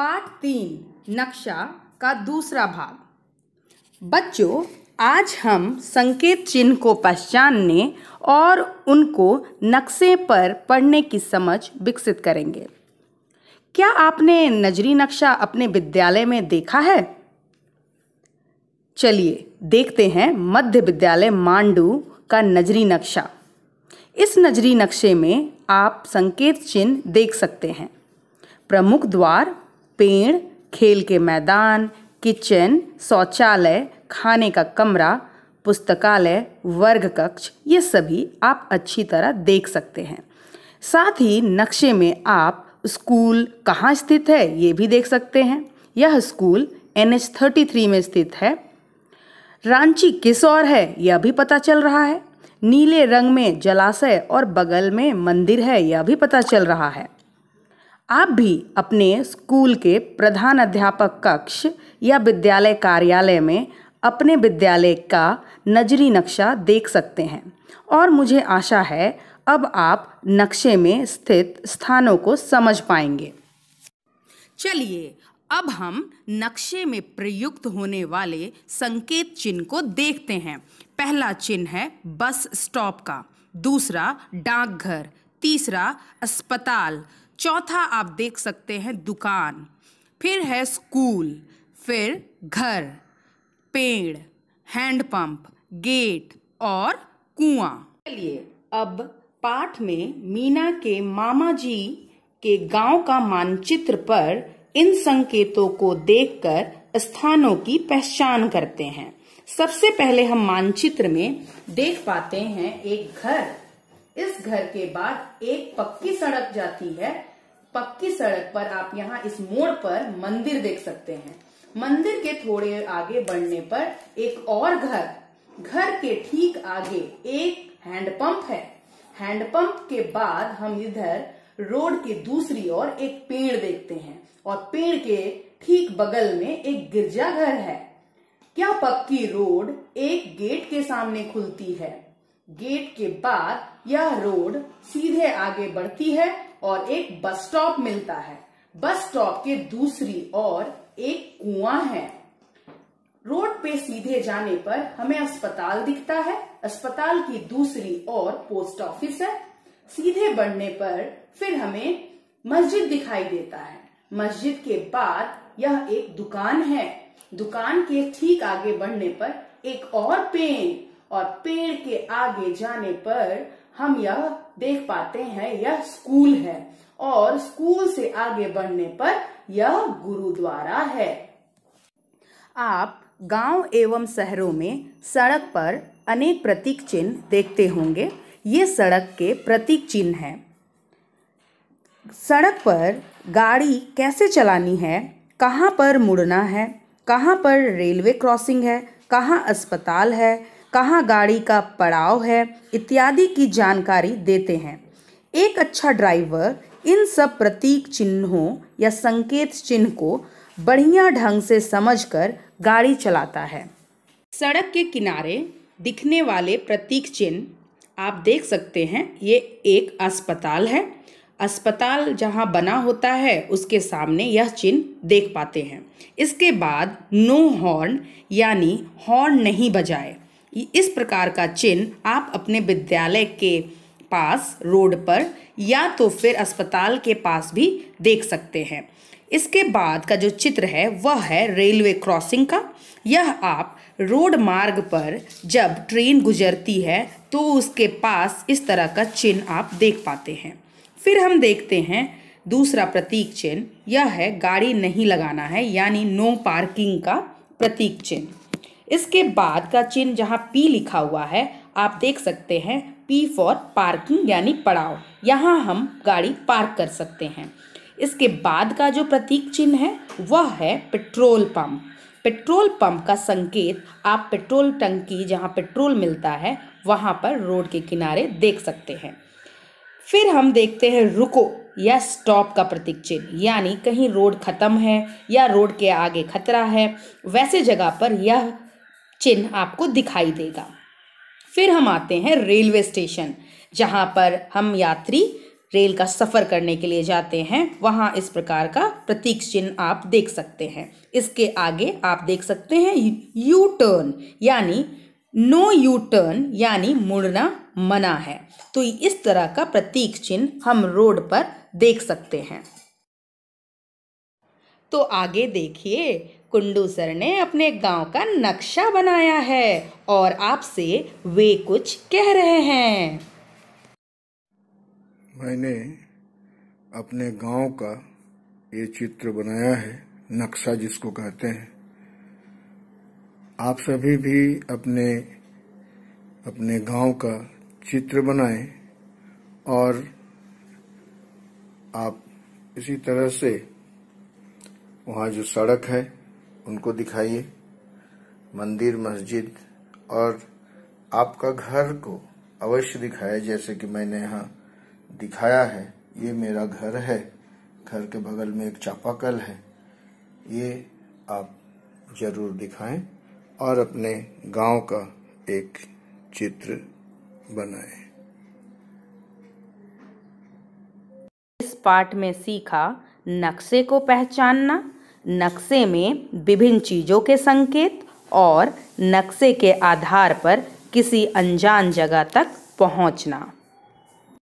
पाठ तीन नक्शा का दूसरा भाग बच्चों आज हम संकेत चिन्ह को पहचानने और उनको नक्शे पर पढ़ने की समझ विकसित करेंगे क्या आपने नजरी नक्शा अपने विद्यालय में देखा है चलिए देखते हैं मध्य विद्यालय मांडू का नजरी नक्शा इस नजरी नक्शे में आप संकेत चिन्ह देख सकते हैं प्रमुख द्वार पेड़ खेल के मैदान किचन शौचालय खाने का कमरा पुस्तकालय वर्ग कक्ष ये सभी आप अच्छी तरह देख सकते हैं साथ ही नक्शे में आप स्कूल कहाँ स्थित है ये भी देख सकते हैं यह school N H thirty three में स्थित है रांची किस ओर है यह भी पता चल रहा है नीले रंग में जलाशय और बगल में मंदिर है यह भी पता चल रहा है आप भी अपने स्कूल के प्रधान अध्यापक कक्ष या विद्यालय कार्यालय में अपने विद्यालय का नजरी नक्शा देख सकते हैं और मुझे आशा है अब आप नक्शे में स्थित स्थानों को समझ पाएंगे चलिए अब हम नक्शे में प्रयुक्त होने वाले संकेत चिन्ह को देखते हैं पहला चिन्ह है बस स्टॉप का दूसरा डाकघर तीसरा अस्पताल चौथा आप देख सकते हैं दुकान फिर है स्कूल फिर घर पेड़ हैंडपम्प गेट और कुआं चलिए अब पाठ में मीना के मामा जी के गांव का मानचित्र पर इन संकेतों को देखकर स्थानों की पहचान करते हैं सबसे पहले हम मानचित्र में देख पाते हैं एक घर इस घर के बाद एक पक्की सड़क जाती है पक्की सड़क पर आप यहाँ इस मोड़ पर मंदिर देख सकते हैं मंदिर के थोड़े आगे बढ़ने पर एक और घर घर के ठीक आगे एक हैंडपंप है हैंडपंप के बाद हम इधर रोड के दूसरी ओर एक पेड़ देखते हैं और पेड़ के ठीक बगल में एक गिरजाघर है क्या पक्की रोड एक गेट के सामने खुलती है गेट के बाद यह रोड सीधे आगे बढ़ती है और एक बस स्टॉप मिलता है बस स्टॉप के दूसरी ओर एक कुआं है रोड पे सीधे जाने पर हमें अस्पताल दिखता है अस्पताल की दूसरी ओर पोस्ट ऑफिस है सीधे बढ़ने पर फिर हमें मस्जिद दिखाई देता है मस्जिद के बाद यह एक दुकान है दुकान के ठीक आगे बढ़ने पर एक और पेड़ और पेड़ के आगे जाने पर हम यह देख पाते हैं यह स्कूल है और स्कूल से आगे बढ़ने पर यह गुरुद्वारा है आप गांव एवं शहरों में सड़क पर अनेक प्रतीक चिन्ह देखते होंगे ये सड़क के प्रतीक चिन्ह हैं सड़क पर गाड़ी कैसे चलानी है कहाँ पर मुड़ना है कहाँ पर रेलवे क्रॉसिंग है कहाँ अस्पताल है कहाँ गाड़ी का पड़ाव है इत्यादि की जानकारी देते हैं एक अच्छा ड्राइवर इन सब प्रतीक चिन्हों या संकेत चिन्ह को बढ़िया ढंग से समझकर गाड़ी चलाता है सड़क के किनारे दिखने वाले प्रतीक चिन्ह आप देख सकते हैं ये एक अस्पताल है अस्पताल जहाँ बना होता है उसके सामने यह चिन्ह देख पाते हैं इसके बाद नो हॉर्न यानी हॉर्न नहीं बजाए इस प्रकार का चिन्ह आप अपने विद्यालय के पास रोड पर या तो फिर अस्पताल के पास भी देख सकते हैं इसके बाद का जो चित्र है वह है रेलवे क्रॉसिंग का यह आप रोड मार्ग पर जब ट्रेन गुजरती है तो उसके पास इस तरह का चिन्ह आप देख पाते हैं फिर हम देखते हैं दूसरा प्रतीक चिन्ह यह है गाड़ी नहीं लगाना है यानी नो पार्किंग का प्रतीक चिन्ह इसके बाद का चिन्ह जहाँ पी लिखा हुआ है आप देख सकते हैं पी फॉर पार्किंग यानी पड़ाव यहाँ हम गाड़ी पार्क कर सकते हैं इसके बाद का जो प्रतीक चिन्ह है वह है पेट्रोल पंप पेट्रोल पंप का संकेत आप पेट्रोल टंकी जहाँ पेट्रोल मिलता है वहाँ पर रोड के किनारे देख सकते हैं फिर हम देखते हैं रुको या स्टॉप का प्रतीक चिन्ह यानी कहीं रोड ख़त्म है या रोड के आगे खतरा है वैसे जगह पर यह चिन्ह आपको दिखाई देगा फिर हम आते हैं रेलवे स्टेशन जहाँ पर हम यात्री रेल का सफ़र करने के लिए जाते हैं वहाँ इस प्रकार का प्रतीक चिन्ह आप देख सकते हैं इसके आगे आप देख सकते हैं यू टर्न यानी नो यू टर्न यानी मुड़ना मना है तो इस तरह का प्रतीक चिन्ह हम रोड पर देख सकते हैं तो आगे देखिए कुंडू सर ने अपने गांव का नक्शा बनाया है और आपसे वे कुछ कह रहे हैं मैंने अपने गांव का ये चित्र बनाया है नक्शा जिसको कहते हैं आप सभी भी अपने अपने गांव का चित्र बनाएं और आप इसी तरह से वहाँ जो सड़क है उनको दिखाइए मंदिर मस्जिद और आपका घर को अवश्य दिखाए जैसे कि मैंने यहाँ दिखाया है ये मेरा घर है घर के बगल में एक चापाकल है ये आप जरूर दिखाएं और अपने गांव का एक चित्र बनाएं। इस पाठ में सीखा नक्शे को पहचानना नक्शे में विभिन्न चीज़ों के संकेत और नक्शे के आधार पर किसी अनजान जगह तक पहुंचना